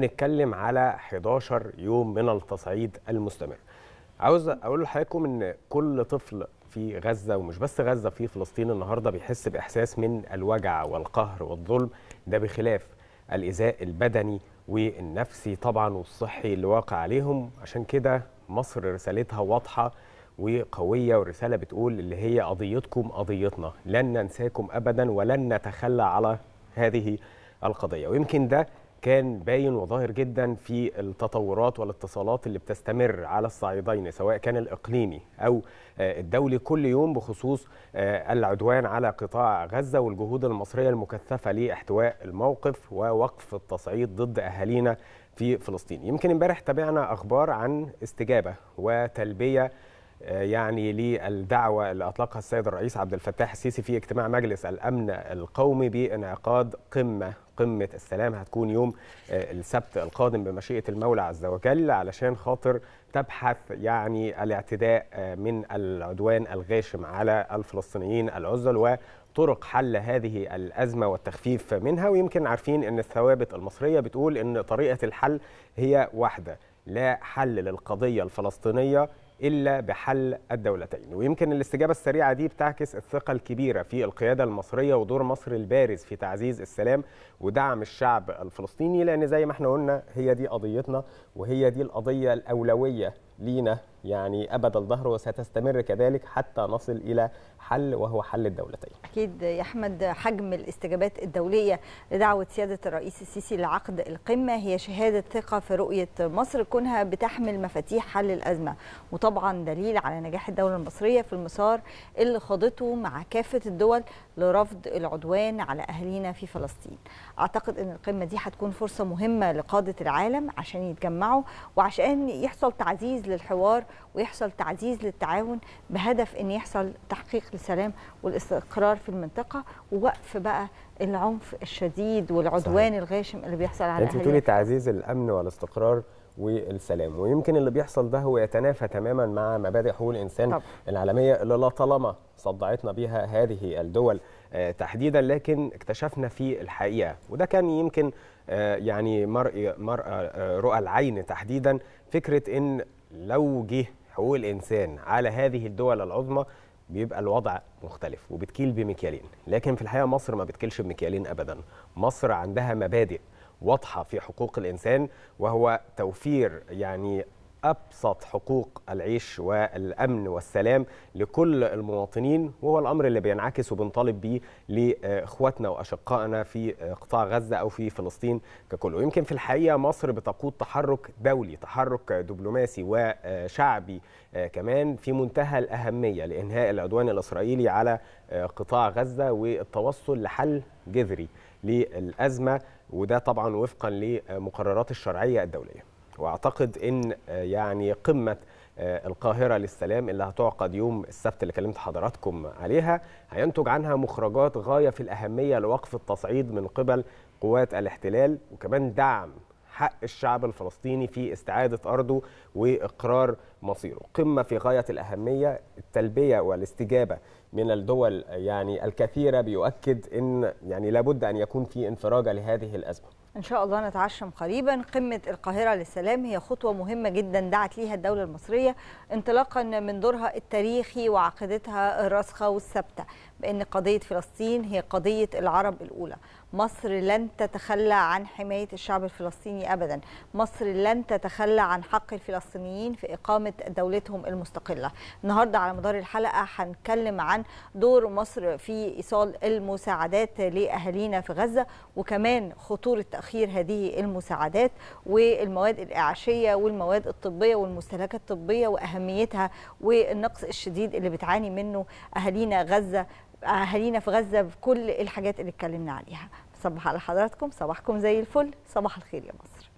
نتكلم على 11 يوم من التصعيد المستمر عاوز اقول لحضراتكم ان كل طفل في غزه ومش بس غزه في فلسطين النهارده بيحس باحساس من الوجع والقهر والظلم ده بخلاف الايذاء البدني والنفسي طبعا والصحي اللي واقع عليهم عشان كده مصر رسالتها واضحه وقويه ورساله بتقول اللي هي قضيتكم قضيتنا لن ننساكم ابدا ولن نتخلى على هذه القضيه ويمكن ده كان باين وظاهر جدا في التطورات والاتصالات اللي بتستمر على الصعيدين سواء كان الاقليمي او آه، الدولي كل يوم بخصوص آه، العدوان على قطاع غزه والجهود المصريه المكثفه لاحتواء الموقف ووقف التصعيد ضد اهالينا في فلسطين. يمكن امبارح تابعنا اخبار عن استجابه وتلبيه آه، يعني للدعوة اللي أطلقها السيد الرئيس عبد الفتاح السيسي في اجتماع مجلس الأمن القومي بانعقاد قمة قمة السلام هتكون يوم آه، السبت القادم بمشيئة المولى عز وجل علشان خاطر تبحث يعني الاعتداء آه، من العدوان الغاشم على الفلسطينيين العزل و طرق حل هذه الأزمة والتخفيف منها ويمكن عارفين أن الثوابت المصرية بتقول أن طريقة الحل هي واحدة لا حل للقضية الفلسطينية إلا بحل الدولتين ويمكن الاستجابة السريعة دي بتعكس الثقة الكبيرة في القيادة المصرية ودور مصر البارز في تعزيز السلام ودعم الشعب الفلسطيني لأن زي ما احنا قلنا هي دي قضيتنا وهي دي القضية الأولوية لينا يعني أبد الدهر وستستمر كذلك حتى نصل إلى حل وهو حل الدولتين أكيد يا أحمد حجم الاستجابات الدولية لدعوة سيادة الرئيس السيسي لعقد القمة هي شهادة ثقة في رؤية مصر كونها بتحمل مفاتيح حل الأزمة وطبعا دليل على نجاح الدولة المصرية في المسار اللي خاضته مع كافة الدول لرفض العدوان على أهالينا في فلسطين أعتقد أن القمة دي هتكون فرصة مهمة لقادة العالم عشان يتجمعوا وعشان يحصل تعزيز للحوار ويحصل تعزيز للتعاون بهدف ان يحصل تحقيق السلام والاستقرار في المنطقه ووقف بقى العنف الشديد والعدوان صحيح. الغاشم اللي بيحصل على انت بتقولي تعزيز الامن والاستقرار والسلام ويمكن اللي بيحصل ده هو يتنافى تماما مع مبادئ حقوق الانسان طب. العالميه اللي لطالما صدعتنا بها هذه الدول آه، تحديدا لكن اكتشفنا في الحقيقه وده كان يمكن آه، يعني مرئي مرء آه، رؤى العين تحديدا فكره ان لو جه حقوق الانسان على هذه الدول العظمى بيبقى الوضع مختلف وبتكيل بمكيالين لكن في الحقيقه مصر ما بتكيلش بمكيالين ابدا مصر عندها مبادئ واضحه في حقوق الانسان وهو توفير يعني ابسط حقوق العيش والامن والسلام لكل المواطنين وهو الامر اللي بينعكس وبنطالب به لاخواتنا واشقائنا في قطاع غزه او في فلسطين ككل ويمكن في الحقيقه مصر بتقود تحرك دولي تحرك دبلوماسي وشعبي كمان في منتهى الاهميه لانهاء العدوان الاسرائيلي على قطاع غزه والتوصل لحل جذري للازمه وده طبعا وفقا لمقررات الشرعيه الدوليه واعتقد ان آه، يعني قمه آه، القاهره للسلام اللي هتعقد يوم السبت اللي كلمت حضراتكم عليها هينتج عنها مخرجات غايه في الاهميه لوقف التصعيد من قبل قوات الاحتلال وكمان دعم حق الشعب الفلسطيني في استعادة أرضه وإقرار مصيره قمة في غاية الأهمية التلبية والاستجابة من الدول يعني الكثيرة بيؤكد أن يعني لابد أن يكون في انفراجة لهذه الأزمة إن شاء الله نتعشم قريبا قمة القاهرة للسلام هي خطوة مهمة جدا دعت ليها الدولة المصرية انطلاقا من دورها التاريخي وعقيدتها الراسخة والثابتة بأن قضية فلسطين هي قضية العرب الأولى مصر لن تتخلى عن حماية الشعب الفلسطيني أبدا مصر لن تتخلى عن حق الفلسطينيين في إقامة دولتهم المستقلة النهاردة على مدار الحلقة هنتكلم عن دور مصر في إيصال المساعدات لأهالينا في غزة وكمان خطورة تأخير هذه المساعدات والمواد الإعاشية والمواد الطبية والمستلزمات الطبية وأهميتها والنقص الشديد اللي بتعاني منه أهالينا غزة أهالينا في غزة بكل الحاجات اللي اتكلمنا عليها صباح على حضراتكم صباحكم زي الفل صباح الخير يا مصر